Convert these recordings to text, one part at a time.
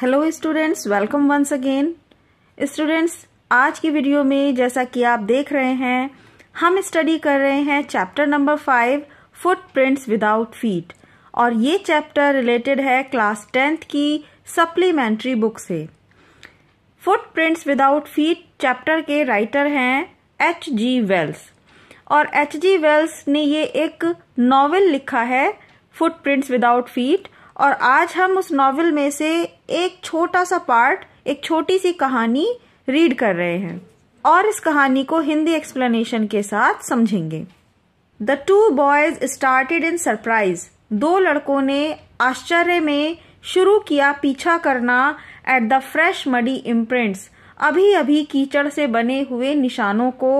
Hello students welcome once again students आज की video में जैसा कि आप देख रहे हैं हम स्टडी कर रहे हैं chapter number five footprints without feet और ये चैप्टर रिलेटेड है क्लास टेंथ की सप्लीमेंट्री बुक से फुटप्रिंट्स विदाउट फीट चैप्टर के राइटर हैं एच जी वेल्स और एच जी वेल्स ने ये एक नॉवेल लिखा है फुटप्रिंट्स विदाउट फीट और आज हम उस नॉवल में से एक छोटा सा पार्ट एक छोटी सी कहानी रीड कर रहे हैं और इस कहानी को हिंदी एक्सप्लेनेशन के साथ समझेंगे the two boys started in surprise दो लड़कों ने आश्चर्य में शुरू किया पीछा करना at the fresh muddy imprints अभी अभी कीचड़ से बने हुए निशानों को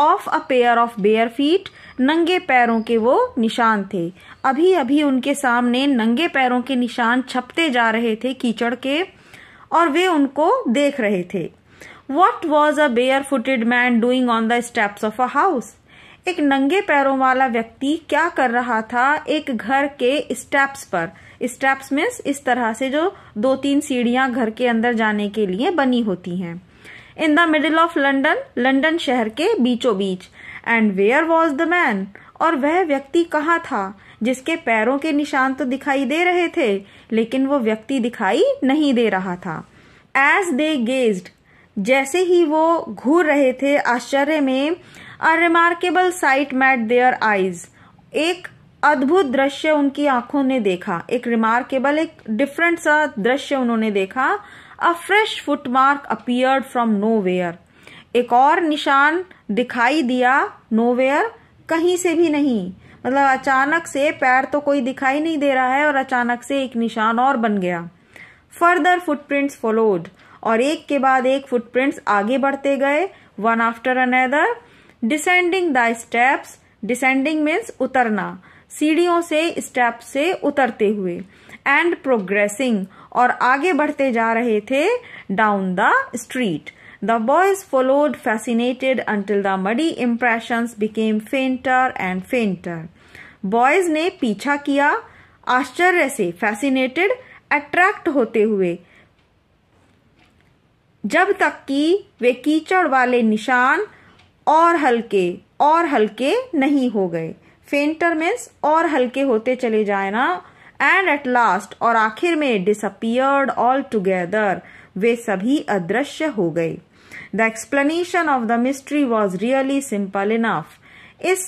of a pair of bare feet नंगे पैरों के वो निशान थे अभी अभी उनके सामने नंगे पैरों के निशान छपते जा रहे थे कीचड़ के और वे उनको देख रहे थे what was a barefooted man doing on the steps of a house एक नंगे पैरों वाला व्यक्ति क्या कर रहा था एक घर के स्टेप्स पर स्टेप्स मीन्स इस तरह से जो दो तीन सीढ़ियां घर के अंदर जाने के लिए बनी होती हैं in the middle of London London शहर के बीचों बीच and where was the man और वह व्यक्ति कहाँ था जिसके पैरों के निशान तो दिखाई दे रहे थे लेकिन वो व्यक्ति दिखाई नहीं दे रहा था एज दे गेज्ड जैसे ही वो घूर रहे थे आश्चर्य में a remarkable sight met their eyes एक अद्भुत दृश्य उनकी आंखों ने देखा एक रिमार्केबल एक डिफरेंट सा दृश्य उन्होंने देखा fresh fresh footmark appear from nowhere. एक और निशान दिखाई दिया नोवेयर कहीं से भी नहीं मतलब अचानक से पैर तो कोई दिखाई नहीं दे रहा है और अचानक से एक निशान और बन गया फर्दर फुटप्रिंट्स फॉलोड और एक के बाद एक फुटप्रिंट्स आगे बढ़ते गए one after another descending the steps descending means उतरना सीढ़ियों से स्टेप से उतरते हुए एंड प्रोग्रेसिंग और आगे बढ़ते जा रहे थे down the street the boys followed fascinated until the muddy impression became fainter and fainter boys ने पीछा किया आश्चर्य से फैसिनेटेड अट्रैक्ट होते हुए जब तक कि वे कीचड़ वाले निशान और हल्के और हल्के नहीं हो गए फेंटर मीन्स और हल्के होते चले जाए ना एंड एट लास्ट और आखिर में डिसअपियर्ड ऑल टूगेदर वे सभी अदृश्य हो गए the explanation of the mystery was really simple enough इस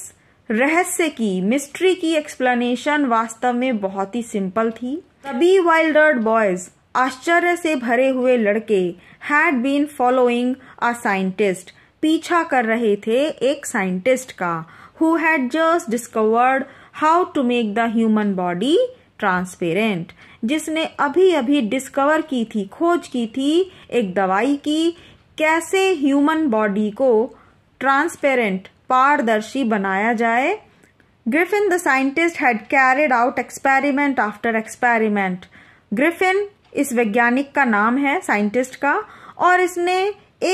रहस्य की मिस्ट्री की एक्सप्लेनेशन वास्तव में बहुत ही सिंपल थी सभी वाइल्डर्ड बॉयज आश्चर्य से भरे हुए लड़के had been following a scientist पीछा कर रहे थे एक साइंटिस्ट का who had just discovered how to make the human body transparent जिसने अभी अभी डिस्कवर की थी खोज की थी एक दवाई की कैसे ह्यूमन बॉडी को ट्रांसपेरेंट पारदर्शी बनाया जाए Griffin the scientist had carried out experiment after experiment Griffin इस वैज्ञानिक का नाम है साइंटिस्ट का और इसने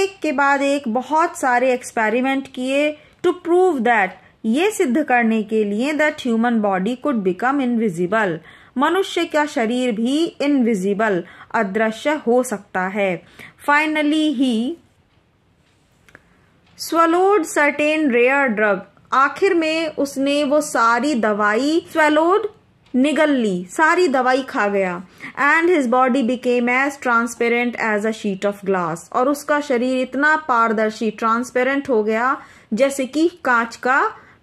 एक के बाद एक बहुत सारे एक्सपेरिमेंट किए टू प्रूव दैट ये सिद्ध करने के लिए that human body could become invisible मनुष्य का शरीर भी इनविजिबल अदृश्य हो सकता है finally he swallowed certain rare drug आखिर में उसने वो सारी दवाई स्वेलोड निगल ली सारी दवाई खा गया and his body became as transparent as a sheet of glass और उसका शरीर इतना पारदर्शी ट्रांसपेरेंट हो गया जैसे कि कांच का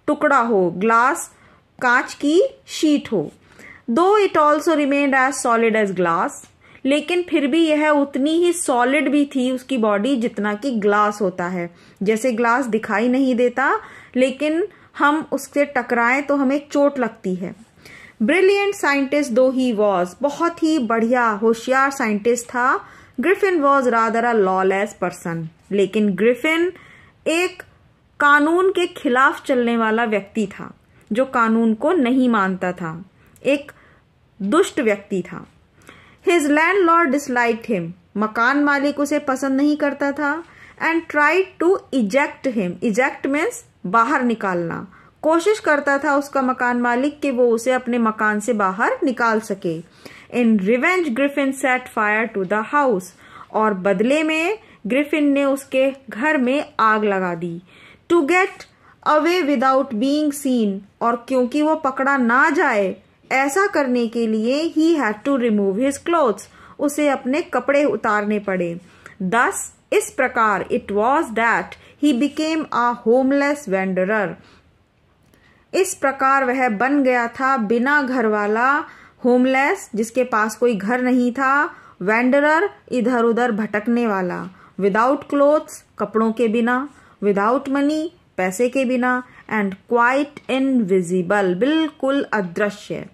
टुकड़ा हो ग्लास कांच की शीट हो though it also remained as solid as glass लेकिन फिर भी यह उतनी ही सॉलिड भी थी उसकी बॉडी जितना कि ग्लास होता है जैसे ग्लास दिखाई नहीं देता लेकिन हम उससे टकराए तो हमें चोट लगती है ब्रिलियंट साइंटिस्ट दो ही वॉज बहुत ही बढ़िया होशियार साइंटिस्ट था Griffin was rather a lawless person लेकिन ग्रिफिन एक कानून के खिलाफ चलने वाला व्यक्ति था जो कानून को नहीं मानता था एक दुष्ट व्यक्ति था his landlord dislike him मकान मालिक उसे पसंद नहीं करता था and try to eject him eject means बाहर निकालना कोशिश करता था उसका मकान मालिक कि वो उसे अपने मकान से बाहर निकाल सके in revenge Griffin set fire to the house और बदले में ग्रिफिन ने उसके घर में आग लगा दी to get away without being seen और क्योंकि वो पकड़ा ना जाए ऐसा करने के लिए he had to remove his clothes उसे अपने कपड़े उतारने पड़े दस इस प्रकार it was that he became a homeless wanderer इस प्रकार वह बन गया था बिना घर वाला होमलेस जिसके पास कोई घर नहीं था वेंडरर इधर उधर भटकने वाला विदाउट क्लोथ्स कपड़ों के बिना विदाउट मनी पैसे के बिना एंड क्वाइट इनविजिबल बिल्कुल अदृश्य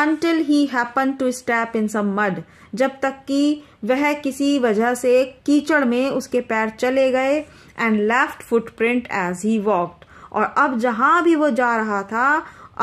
until he happen to step in some mud जब तक कि वह किसी वजह से कीचड़ में उसके पैर चले गए and left footprint as he walked और अब जहां भी वो जा रहा था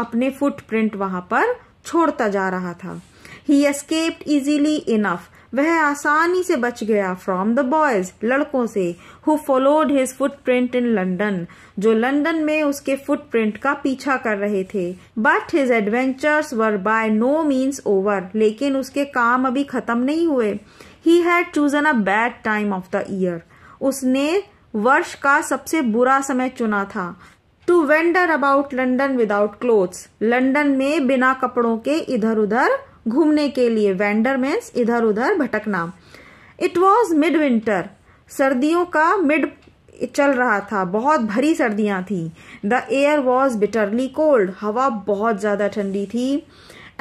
अपने फुटप्रिंट वहां पर छोड़ता जा रहा था ही एस्केप्ड इजिली इनफ वह आसानी से बच गया फ्रॉम द बॉयज लड़कों से who followed his footprint in London जो लंदन में उसके फुटप्रिंट का पीछा कर रहे थे but his adventures were by no means over लेकिन उसके काम अभी खत्म नहीं हुए he had chosen a bad time of the year उसने वर्ष का सबसे बुरा समय चुना था to wander about London without clothes London में बिना कपड़ों के इधर उधर घूमने के लिए वेंडर मीन्स इधर उधर भटकना इट वॉज मिड विंटर सर्दियों का मिड चल रहा था बहुत भरी सर्दियां थी the air was bitterly cold हवा बहुत ज़्यादा ठंडी थी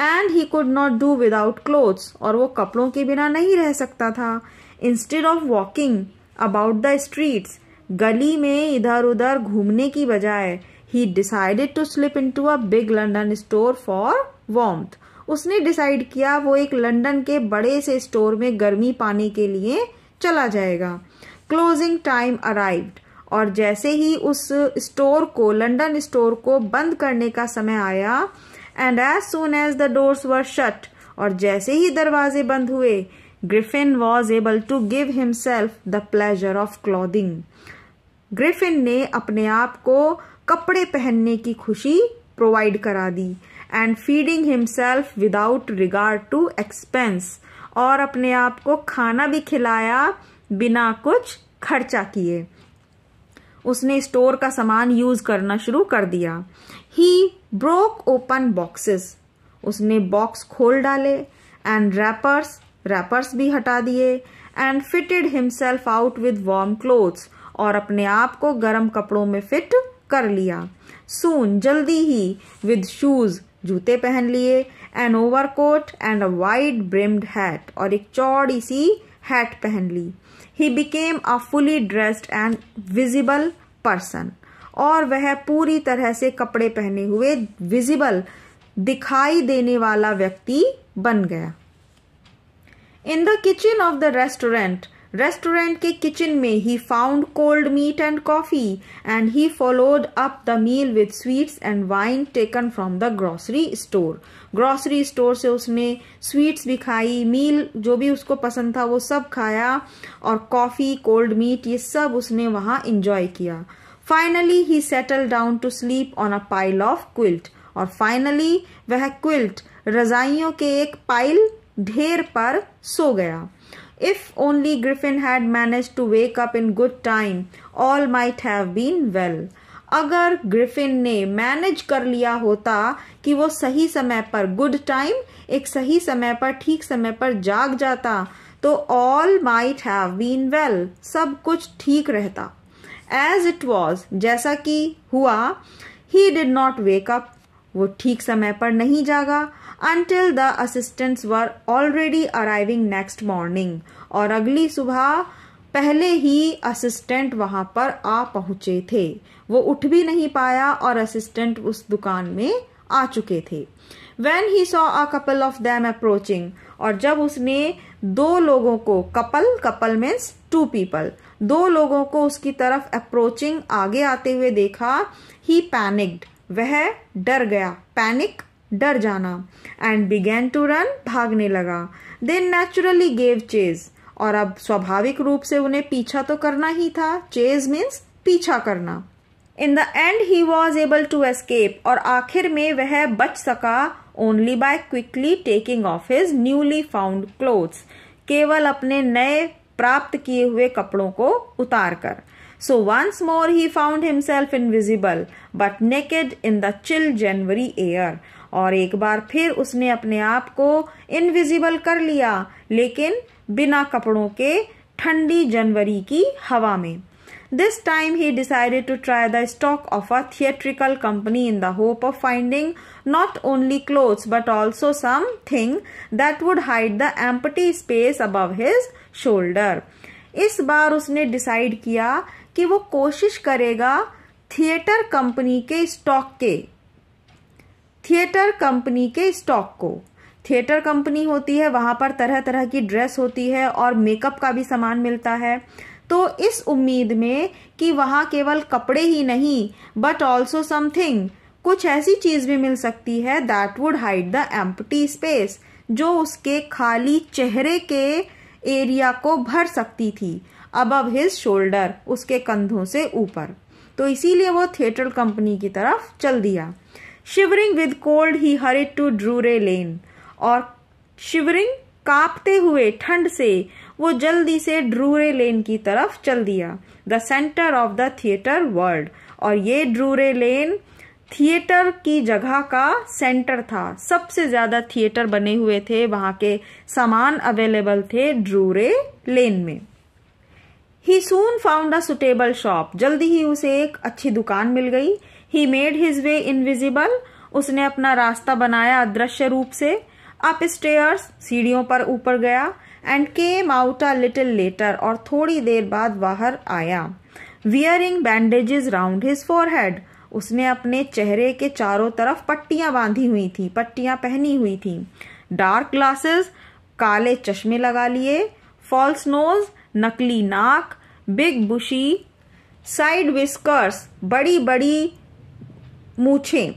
and he could not do without clothes और वो कपड़ों के बिना नहीं रह सकता था instead of walking about the streets गली में इधर उधर घूमने की बजाय he decided to slip into a big London store for warmth उसने डिसाइड किया वो एक लंदन के बड़े से स्टोर में गर्मी पाने के लिए चला जाएगा क्लोजिंग टाइम अराइव्ड और जैसे ही उस स्टोर को लंदन स्टोर को बंद करने का समय आया and as soon as the doors were shut और जैसे ही दरवाजे बंद हुए Griffin was able to give himself the pleasure of clothing Griffin ने अपने आप को कपड़े पहनने की खुशी प्रोवाइड करा दी and feeding himself without regard to expense और अपने आप को खाना भी खिलाया बिना कुछ खर्चा किए उसने स्टोर का सामान यूज करना शुरू कर दिया ही ब्रोक ओपन बॉक्सेस उसने बॉक्स खोल डाले एंड रैपर्स रैपर्स भी हटा दिए and fitted himself out with warm clothes और अपने आप को गर्म कपड़ों में फिट कर लिया सून जल्दी ही विद शूज जूते पहन लिए an overcoat and a wide brimmed hat और एक चौड़ी सी हैट पहन ली he became a fully dressed and visible person और वह पूरी तरह से कपड़े पहने हुए विजिबल दिखाई देने वाला व्यक्ति बन गया in the kitchen of the restaurant restaurant के किचन में he found cold meat and coffee and he followed up the meal with sweets and wine taken from the grocery store grocery store से उसने sweets भी खाई मील जो भी उसको पसंद था वो सब खाया और कॉफी कोल्ड मीट ये सब उसने वहां इंजॉय किया finally he settle down to sleep on a pile of quilt और फाइनली वह क्विल्ट रजाइयों के एक पाइल ढेर पर सो गया If only Griffin had managed to wake up in good time, all might have been well. अगर ग्रिफिन ने मैनेज कर लिया होता कि वो सही समय पर गुड टाइम एक सही समय पर ठीक समय पर जाग जाता तो all might have been well सब कुछ ठीक रहता एज इट वॉज जैसा कि हुआ ही डिड नॉट वेकअप वो ठीक समय पर नहीं जागा until the assistants were already arriving next morning और अगली सुबह पहले ही असिस्टेंट वहां पर आ पहुंचे थे वो उठ भी नहीं पाया और असिस्टेंट उस दुकान में आ चुके थे when he saw a couple of them approaching और जब उसने दो लोगों को couple couple means two people दो लोगों को उसकी तरफ अप्रोचिंग आगे आते हुए देखा ही पैनिक्ड वह डर गया पैनिक डर जाना एंड बिगेन टू रन भागने लगा दे नेचुरली गेव चेज और अब स्वाभाविक रूप से उन्हें पीछा तो करना ही था चेज मीन्स पीछा करना in the end he was able to escape और आखिर में वह बच सका only by quickly taking off his newly found cloth केवल अपने नए प्राप्त किए हुए कपड़ों को उतार कर once more he found himself invisible but naked in the chill January air और एक बार फिर उसने अपने आप को इनविजिबल कर लिया लेकिन बिना कपड़ों के ठंडी जनवरी की हवा में this time he decided to try the stock of a theatrical company in the hope of finding not only cloth but also something that would hide the empty space above his shoulder इस बार उसने decide किया कि वो कोशिश करेगा theatre company के stock के थिएटर कंपनी के स्टॉक को थिएटर कंपनी होती है वहां पर तरह तरह की ड्रेस होती है और मेकअप का भी सामान मिलता है तो इस उम्मीद में कि वहाँ केवल कपड़े ही नहीं बट ऑल्सो समथिंग कुछ ऐसी चीज भी मिल सकती है that would hide the empty space जो उसके खाली चेहरे के एरिया को भर सकती थी अब हिज शोल्डर उसके कंधों से ऊपर तो इसीलिए वो थिएटर कंपनी की तरफ चल दिया shivering with cold he hurried to Drury Lane और शिवरिंग कांपते हुए ठंड से वो जल्दी से ड्रूरे लेन की तरफ चल दिया the centre of the theatre world और ये ड्रूरे लेन थिएटर की जगह का सेंटर था सबसे ज़्यादा थिएटर बने हुए थे वहां के सामान अवेलेबल थे ड्रूरे लेन में he soon found a suitable shop जल्दी ही उसे एक अच्छी दुकान मिल गई he made his way invisible उसने अपना रास्ता बनाया अदृश्य रूप से अप स्टेयर्स सीढ़ियों पर ऊपर गया and came out a little later और थोड़ी देर बाद बाहर आया wearing bandages round his forehead उसने अपने चेहरे के चारों तरफ पट्टियां बांधी हुई थी पट्टियां पहनी हुई थी डार्क ग्लासेस काले चश्मे लगा लिए फॉल्स नोज नकली नाक बिग बुशी साइड विस्कर्स बड़ी बड़ी मूछें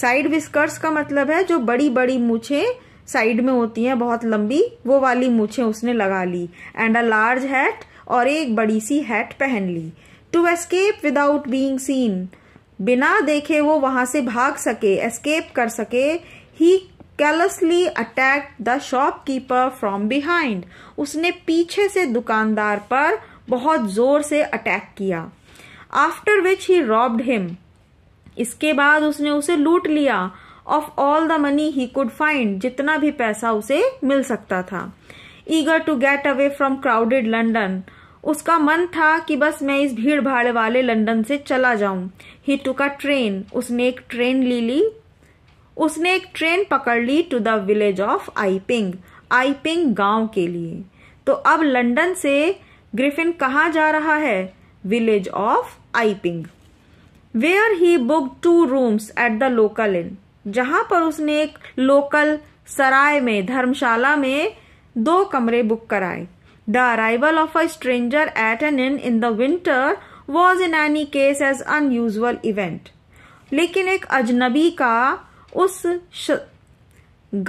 साइड विस्कर्स का मतलब है जो बड़ी बड़ी मूछें साइड में होती हैं बहुत लंबी वो वाली मूछें उसने लगा ली एंड अ लार्ज हैट और एक बड़ी सी हैट पहन ली to escape without being seen बिना देखे वो वहां से भाग सके एस्केप कर सके he callously attack the shopkeeper from behind उसने पीछे से दुकानदार पर बहुत जोर से अटैक किया after which he robbed him इसके बाद उसने उसे लूट लिया of all the money he could find जितना भी पैसा उसे मिल सकता था eager to get away from crowded London उसका मन था कि बस मैं इस भीड़ भाड़ वाले लंदन से चला जाऊं ही टुक अ ट्रेन उसने एक ट्रेन ली ली उसने एक ट्रेन पकड़ ली to the village of Iping Iping गांव के लिए तो अब लंदन से ग्रिफिन कहाँ जा रहा है village of Iping where he book two rooms at the local inn जहां पर उसने एक लोकल सराय में धर्मशाला में दो कमरे बुक कराए the arrival of a stranger at an inn in the winter was in any case as unusual event लेकिन एक अजनबी का उस श...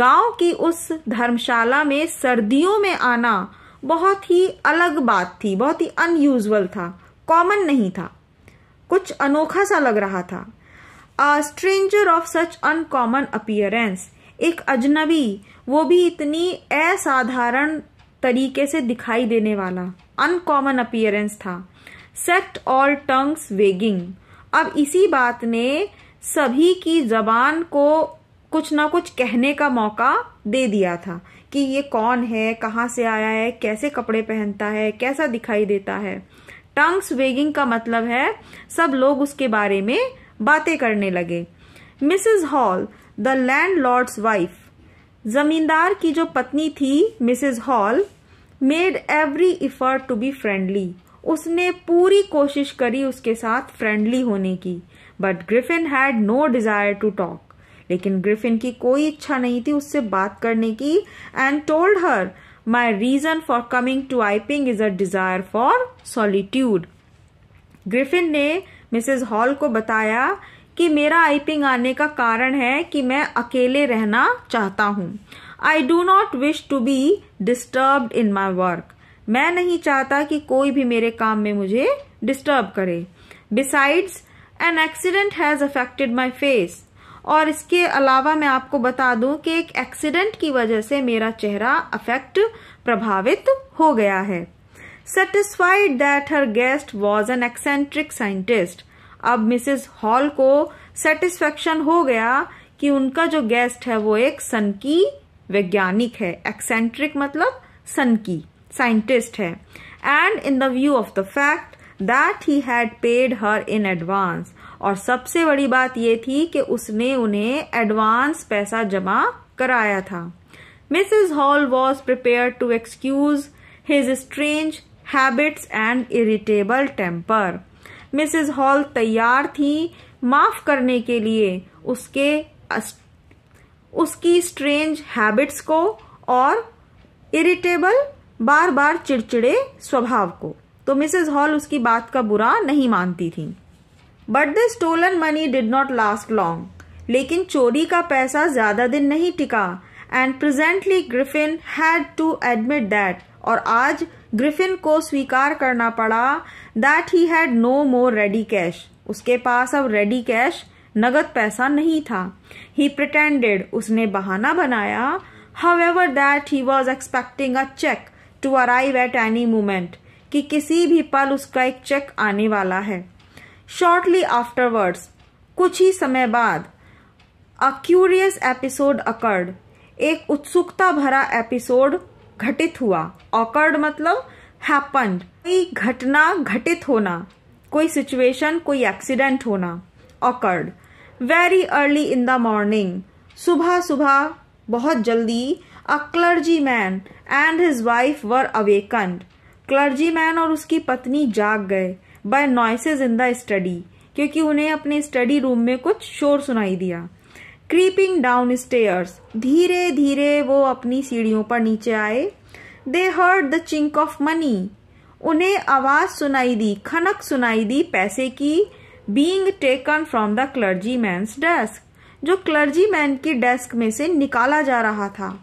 गांव की उस धर्मशाला में सर्दियों में आना बहुत ही अलग बात थी बहुत ही अनयूजल था कॉमन नहीं था कुछ अनोखा सा लग रहा था a stranger of such uncommon appearance एक अजनबी वो भी इतनी असाधारण तरीके से दिखाई देने वाला अनकॉमन अपियरेंस था सेट ऑल टंग्स वेगिंग अब इसी बात ने सभी की जबान को कुछ ना कुछ कहने का मौका दे दिया था कि ये कौन है कहाँ से आया है कैसे कपड़े पहनता है कैसा दिखाई देता है टंग्स स्वेगिंग का मतलब है सब लोग उसके बारे में बातें करने लगे Mrs Hall the landlord's wife जमींदार की जो पत्नी थी Mrs Hall made every effort to be friendly उसने पूरी कोशिश करी उसके साथ फ्रेंडली होने की but Griffin had no desire to talk लेकिन ग्रिफिन की कोई इच्छा नहीं थी उससे बात करने की and told her My reason for coming to Iping is a desire for solitude Griffin ने मिसेज हॉल को बताया कि मेरा आईपिंग आने का कारण है कि मैं अकेले रहना चाहता हूँ I do not wish to be disturb in my work मैं नहीं चाहता कि कोई भी मेरे काम में मुझे डिस्टर्ब करे besides an accident has affected my face और इसके अलावा मैं आपको बता दूं कि एक एक्सीडेंट की वजह से मेरा चेहरा अफेक्ट प्रभावित हो गया है satisfied that her guest was an eccentric scientist अब मिसेस हॉल को सेटिस्फेक्शन हो गया कि उनका जो गेस्ट है वो एक सनकी वैज्ञानिक है एक्सेंट्रिक मतलब सनकी साइंटिस्ट है and in the view of the fact that he had paid her in advance और सबसे बड़ी बात यह थी कि उसने उन्हें एडवांस पैसा जमा कराया था Mrs Hall was prepare to excuse his strange habits and irritable temper Mrs Hall तैयार थी माफ करने के लिए उसके उसकी स्ट्रेंज हैबिट्स को और इरिटेबल बार बार चिड़चिड़े स्वभाव को तो मिसेज हॉल उसकी बात का बुरा नहीं मानती थी but the stolen money did not last long लेकिन चोरी का पैसा ज्यादा दिन नहीं टिका and presently Griffin had to admit that और आज ग्रिफिन को स्वीकार करना पड़ा that he had no more ready cash उसके पास अब रेडी कैश नगद पैसा नहीं था ही प्रटेंडेड उसने बहाना बनाया however that he was expecting a cheque to arrive at any moment कि किसी भी पल उसका एक चेक आने वाला है शॉर्टली आफ्टरवर्ड्स कुछ ही समय बाद अ क्यूरियस एपिसोड अकर्ड एक उत्सुकता भरा एपिसोड घटित हुआ ऑकर्ड मतलब हैपन्ड कोई घटना घटित होना कोई सिचुएशन कोई एक्सीडेंट होना occurred very early in the morning सुबह सुबह बहुत जल्दी a clergyman and his wife were awakened clergyman और उसकी पत्नी जाग गए by noises in the study क्योंकि उन्हें अपने स्टडी रूम में कुछ शोर सुनाई दिया क्रीपिंग डाउन स्टेयर्स धीरे धीरे वो अपनी सीढ़ियों पर नीचे आए they heard the chink of money उन्हें आवाज सुनाई दी खनक सुनाई दी पैसे की being taken from the clergyman's desk जो क्लर्जी मैन की डेस्क में से निकाला जा रहा था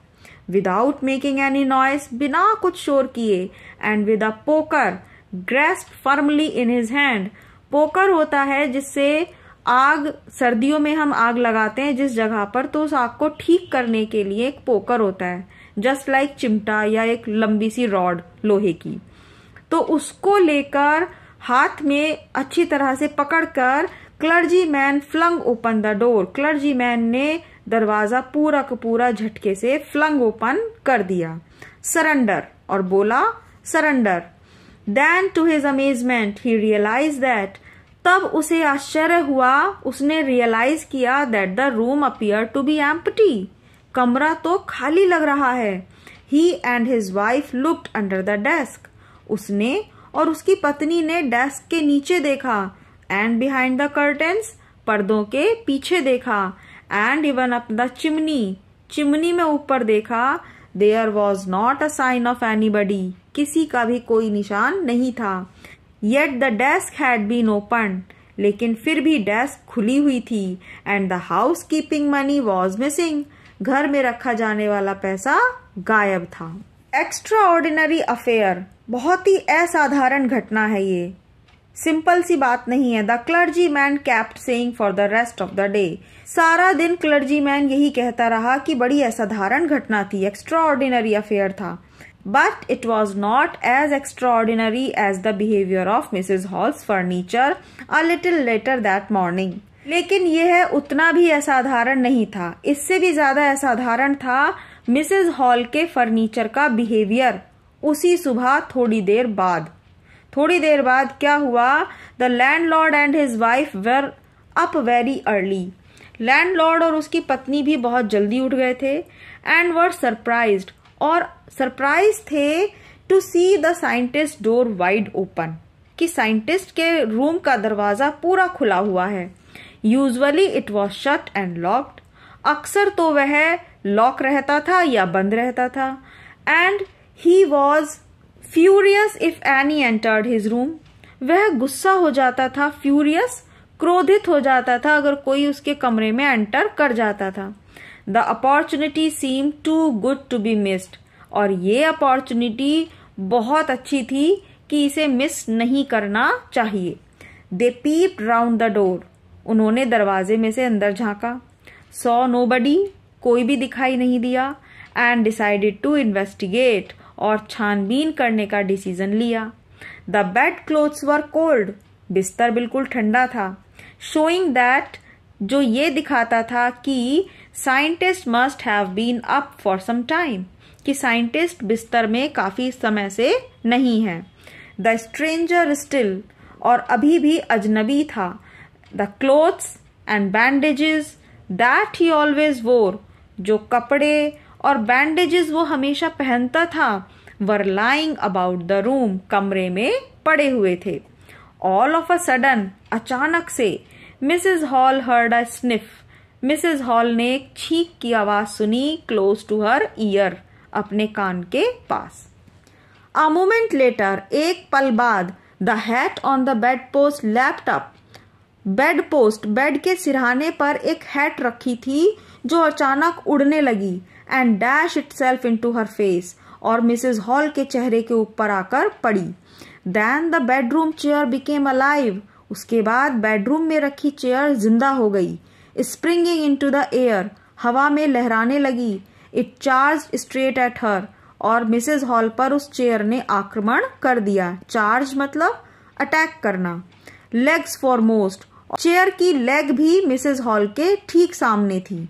विदाउट मेकिंग एनी नॉइस बिना कुछ शोर किए and with a poker grasp firmly in his hand poker होता है जिससे आग सर्दियों में हम आग लगाते हैं जिस जगह पर तो उस आग को ठीक करने के लिए एक पोकर होता है जस्ट लाइक like चिमटा या एक लंबी सी रॉड लोहे की तो उसको लेकर हाथ में अच्छी तरह से पकड़कर clergyman flung open the door clergyman ने दरवाजा पूरा का पूरा झटके से फ्लंग ओपन कर दिया सरेंडर और बोला surrender then to his amazement he realise that तब उसे आश्चर्य हुआ उसने रियलाइज किया that the room appear to be empty कमरा तो खाली लग रहा है he and his wife looked under the desk उसने और उसकी पत्नी ने डेस्क के नीचे देखा एंड बिहाइंड द कर्टेंस पर्दों के पीछे देखा and even up the chimney chimney में ऊपर देखा there was not a sign of anybody किसी का भी कोई निशान नहीं था yet the desk had been open लेकिन फिर भी डेस्क खुली हुई थी and the housekeeping money was missing घर में रखा जाने वाला पैसा गायब था एक्स्ट्रा ऑर्डिनरी अफेयर बहुत ही असाधारण घटना है ये सिंपल सी बात नहीं है the clergyman kept saying for the rest of the day सारा दिन क्लर्जी मैन यही कहता रहा कि बड़ी असाधारण घटना थी ऑर्डिनरी अफेयर था but it was not as ordinary as the behaviour of Mrs Hall's furniture a little later that morning लेकिन यह उतना भी असाधारण नहीं था इससे भी ज्यादा असाधारण था मिसेज हॉल के फर्नीचर का बिहेवियर उसी सुबह थोड़ी देर बाद थोड़ी देर बाद क्या हुआ the landlord and his wife were up very early landlord और उसकी पत्नी भी बहुत जल्दी उठ गए थे एंड वर सरप्राइज और सरप्राइज थे to see the scientist door wide open कि साइंटिस्ट के रूम का दरवाजा पूरा खुला हुआ है usually it was shut and locked अक्सर तो वह लॉक रहता था या बंद रहता था and he was furious if any entered his room वह गुस्सा हो जाता था फ्यूरियस क्रोधित हो जाता था अगर कोई उसके कमरे में एंटर कर जाता था the opportunity seem too good to be missed और ये अपॉर्चुनिटी बहुत अच्छी थी कि इसे मिस नहीं करना चाहिए they peep round the door उन्होंने दरवाजे में से अंदर झांका सॉ नो बडी कोई भी दिखाई नहीं दिया एंड डिसाइडेड टू इन्वेस्टिगेट और छानबीन करने का डिसीजन लिया the bedclothes were cold बिस्तर बिल्कुल ठंडा था शोइंग दैट जो ये दिखाता था कि scientist must have been up for some time कि साइंटिस्ट बिस्तर में काफ़ी समय से नहीं है द स्ट्रेंजर स्टिल और अभी भी अजनबी था the clothes and bandages that he always wore जो कपड़े और बैंडेजेस वो हमेशा पहनता था were lying about the room कमरे में पड़े हुए थे ऑल ऑफ अ सडन अचानक से Mrs Hall heard a sniff Mrs Hall ने एक छींक की आवाज सुनी क्लोज टू हर ईयर अपने कान के पास अ मोमेंट लेटर एक पल बाद the hat on the bedpost leapt up bedpost bed के सिरहाने पर एक हैट रखी थी जो अचानक उड़ने लगी and dash itself into her face और मिसेज हॉल के चेहरे के ऊपर आकर पड़ी then the bedroom chair became alive उसके बाद बेडरूम में रखी चेयर जिंदा हो गई springing into the air हवा में लहराने लगी it charge straight at her और मिसेज हॉल पर उस चेयर ने आक्रमण कर दिया चार्ज मतलब अटैक करना लेग्स फॉर मोस्ट चेयर की लेग भी मिसेज हॉल के ठीक सामने थी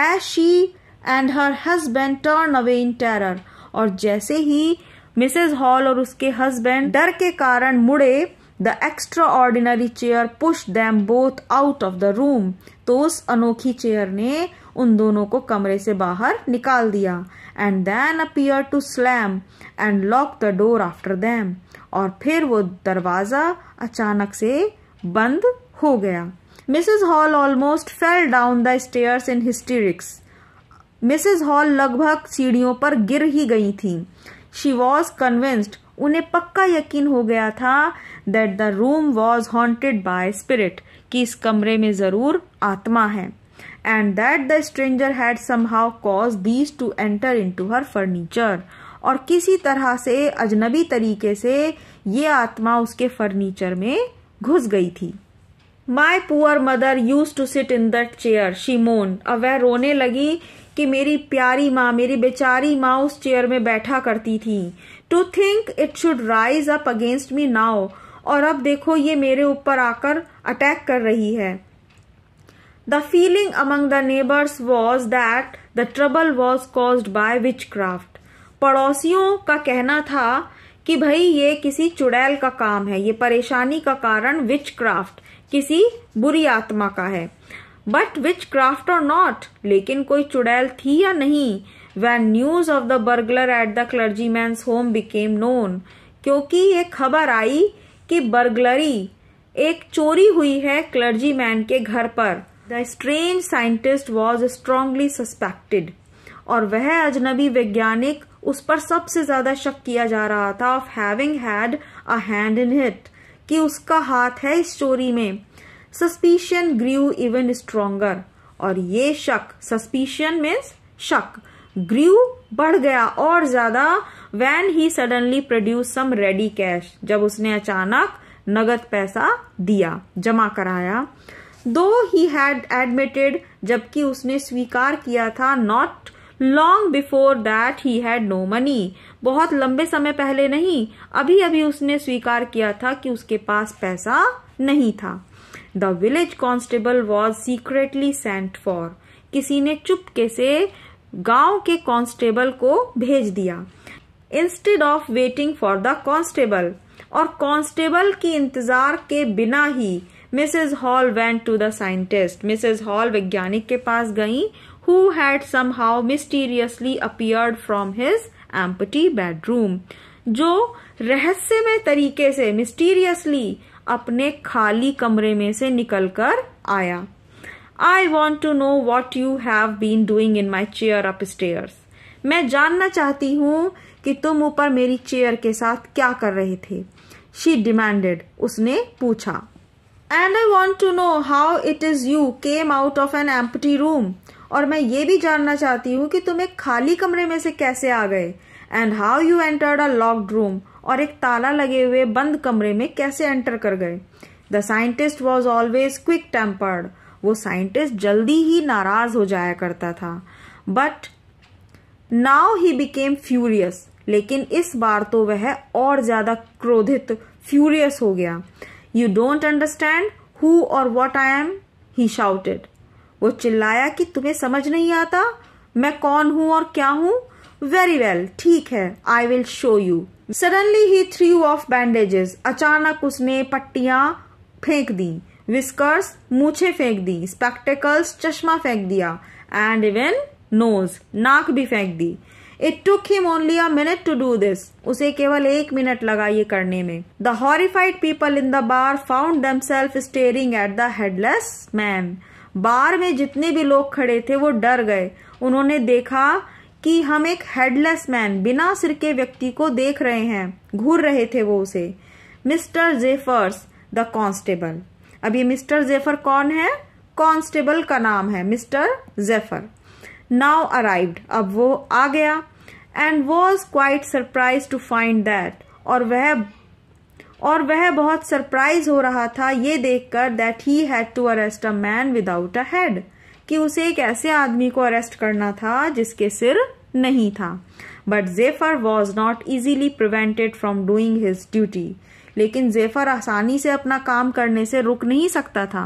as she and her husband turn away in terror और जैसे ही मिसेज हॉल और उसके हस्बैंड डर के कारण मुड़े the extraordinary chair push them both out of the room तो उस अनोखी चेयर ने उन दोनों को कमरे से बाहर निकाल दिया and then appear to slam and lock the door after them और फिर वो दरवाज़ा अचानक से बंद हो गया Mrs Hall almost fell down the stairs in hysterics Mrs Hall लगभग सीढ़ियों पर गिर ही गई थी शी वॉज कन्विंस्ड उन्हें पक्का यकीन हो गया था that the room was haunted by spirit कि इस कमरे में ज़रूर आत्मा है and that the stranger had somehow cause these to enter into her furniture और किसी तरह से अजनबी तरीके से ये आत्मा उसके फर्नीचर में घुस गई थी my poor mother use to sit in that chair she moan अब वह रोने लगी कि मेरी प्यारी माँ मेरी बेचारी माँ उस चेयर में बैठा करती थी to think it should rise up against me now और अब देखो ये मेरे ऊपर आकर अटैक कर रही है the feeling among the neighbours was that the trouble was caused by witchcraft पड़ोसियों का कहना था कि भाई ये किसी चुड़ैल का काम है ये परेशानी का कारण विच क्राफ्ट किसी बुरी आत्मा का है but witchcraft or not लेकिन कोई चुड़ैल थी या नहीं when news of the burglar at the clergyman home became known क्योंकि ये खबर आई कि बर्गलरी एक चोरी हुई है क्लर्जी मैन के घर पर the strange scientist was strongly suspected और वह अजनबी वैज्ञानिक उस पर सबसे ज्यादा शक किया जा रहा था of having had a hand in it कि उसका हाथ है इस चोरी में सस्पिशन ग्रीव इवन स्ट्रोंगर और ये शक सस्पिशन मीन्स शक ग्रीव बढ़ गया और ज्यादा when he suddenly produced some ready cash जब उसने अचानक नगद पैसा दिया जमा कराया दो ही हैड एडमिटेड जबकि उसने स्वीकार किया था not long before that he had no money बहुत लंबे समय पहले नहीं अभी अभी उसने स्वीकार किया था कि उसके पास पैसा नहीं था the village constable was secretly sent for किसी ने चुपके से गांव के कांस्टेबल को भेज दिया instead of waiting for the constable और कांस्टेबल की इंतजार के बिना ही Mrs Hall went to the scientist Mrs Hall वैज्ञानिक के पास गई who had somehow mysteriously appeared from his empty bedroom जो रहस्यमय तरीके से मिस्टीरियसली अपने खाली कमरे में से निकल कर आया I want to know what you have been doing in my chair upstairs मैं जानना चाहती हूँ कि तुम ऊपर मेरी चेयर के साथ क्या कर रहे थे शी डिमांडेड उसने पूछा and I want to know how it is you came out of an empty room और मैं ये भी जानना चाहती हूँ कि तुम एक खाली कमरे में से कैसे आ गए and how you entered a locked room और एक ताला लगे हुए बंद कमरे में कैसे एंटर कर गए the scientist was always quick tempered वो साइंटिस्ट जल्दी ही नाराज हो जाया करता था but now he became furious लेकिन इस बार तो वह और ज्यादा क्रोधित फ्यूरियस हो गया you don't understand who or what I am he shouted वो चिल्लाया कि तुम्हें समझ नहीं आता मैं कौन हूं और क्या हूं वेरी वेल ठीक है I will show you suddenly he threw off bandages अचानक उसने पट्टिया फेंक दी विस्कर्स मूछे फेंक दी स्पेक्टेकल्स चश्मा फेंक दिया एंड इवन नोज नाक भी फेंक दी it took him only a minute to do this उसे केवल एक मिनट लगा ये करने में the horrified people in the bar found themselves staring at the headless man bar में जितने भी लोग खड़े थे वो डर गए उन्होंने देखा कि हम एक हेडलेस मैन बिना सिर के व्यक्ति को देख रहे हैं घूर रहे थे वो उसे मिस्टर जेफर्स द कांस्टेबल अब ये मिस्टर जेफर कौन है कांस्टेबल का नाम है मिस्टर जेफर नाउ अराइव्ड अब वो आ गया and was quite surprised to find that और वह और वह बहुत सरप्राइज हो रहा था ये देखकर that he had to arrest a man without a head कि उसे एक ऐसे आदमी को अरेस्ट करना था जिसके सिर नहीं था but Jeffer was not easily prevented from doing his duty लेकिन जेफर आसानी से अपना काम करने से रुक नहीं सकता था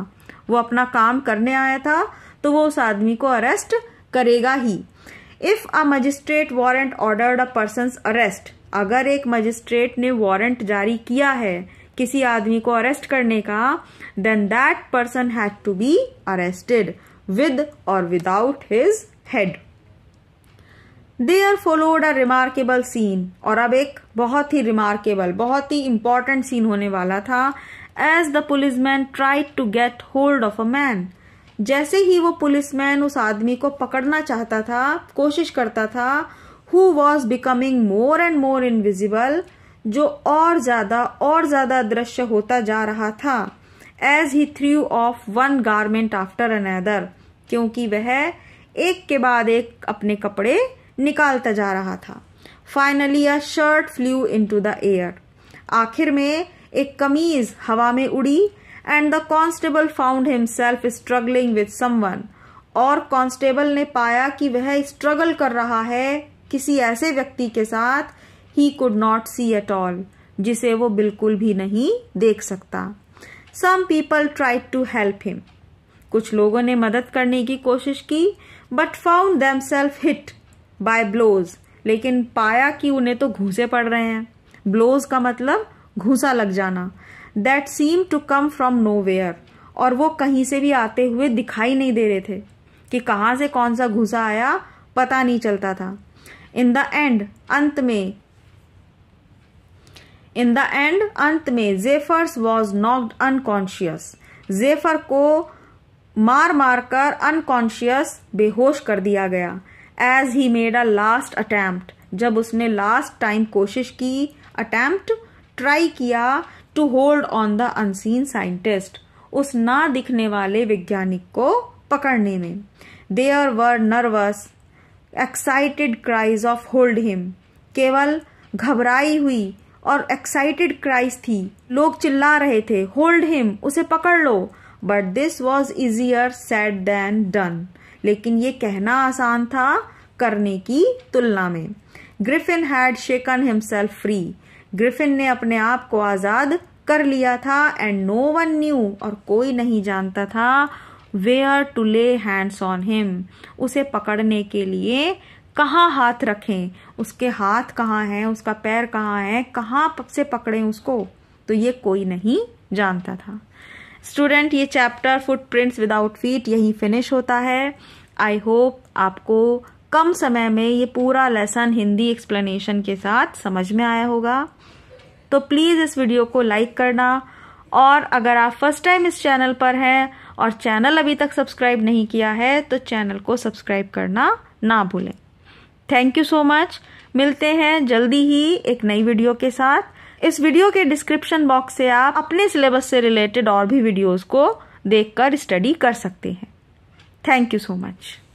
वो अपना काम करने आया था तो वो उस आदमी को अरेस्ट करेगा he if a magistrate warrant ordered a person arrest अगर एक मजिस्ट्रेट ने वारंट जारी किया है किसी आदमी को अरेस्ट करने का then that person had to be arrested with or without his head. There followed a remarkable scene और अब एक बहुत ही रिमार्केबल बहुत ही इम्पॉर्टेंट सीन होने वाला था as the policeman tried to get hold of a man जैसे ही वो पुलिस मैन उस आदमी को पकड़ना चाहता था कोशिश करता था who was becoming more and more invisible जो और ज्यादा और ज्यादा दृश्य होता जा रहा था as he threw off one garment after another क्योंकि वह एक के बाद एक अपने कपड़े निकालता जा रहा था finally a shirt flew into the air आखिर में एक कमीज हवा में उड़ी and the constable found himself struggling with someone और कॉन्स्टेबल ने पाया कि वह स्ट्रगल कर रहा है किसी ऐसे व्यक्ति के साथ he could not see at all जिसे वो बिल्कुल भी नहीं देख सकता some people tried to help him कुछ लोगों ने मदद करने की कोशिश की but found themselves hit by blows लेकिन पाया कि उन्हें तो घूसे पड़ रहे हैं ब्लोज का मतलब घूसा लग जाना that seemed to come from nowhere और वो कहीं से भी आते हुए दिखाई नहीं दे रहे थे कि कहाँ से कौन सा घूसा आया पता नहीं चलता था इन द एंड अंत में इन द एंड अंत में Jeffers was knocked unconscious Jeffer को मार मार कर अनकॉन्शियस बेहोश कर दिया गया as he made a last attempt जब उसने लास्ट टाइम कोशिश की अटैम्प्ट ट्राई किया to hold on the unseen scientist उस ना दिखने वाले वैज्ञानिक को पकड़ने में there were nervous excited cries of hold him केवल घबराई हुई और एक्साइटेड क्राइस थी लोग चिल्ला रहे थे होल्ड हिम उसे पकड़ लो but this was easier said than done लेकिन ये कहना आसान था करने की तुलना में Griffin had shaken himself free Griffin ने अपने आप को आज़ाद कर लिया था एंड नो वन न्यू और कोई नहीं जानता था where to lay hands on him उसे पकड़ने के लिए कहाँ हाथ रखें उसके हाथ कहाँ हैं उसका पैर कहाँ है कहाँ से पकड़ें उसको तो ये कोई नहीं जानता था स्टूडेंट ये चैप्टर फुटप्रिंट्स विदाउट फीट यही फिनिश होता है आई होप आपको कम समय में ये पूरा लेसन हिंदी एक्सप्लेनेशन के साथ समझ में आया होगा तो प्लीज़ इस वीडियो को लाइक करना और अगर आप फर्स्ट टाइम इस चैनल पर हैं और चैनल अभी तक सब्सक्राइब नहीं किया है तो चैनल को सब्सक्राइब करना ना भूलें थैंक यू सो मच मिलते हैं जल्दी ही एक नई वीडियो के साथ इस वीडियो के डिस्क्रिप्शन बॉक्स से आप अपने सिलेबस से रिलेटेड और भी वीडियोस को देखकर स्टडी कर सकते हैं थैंक यू सो मच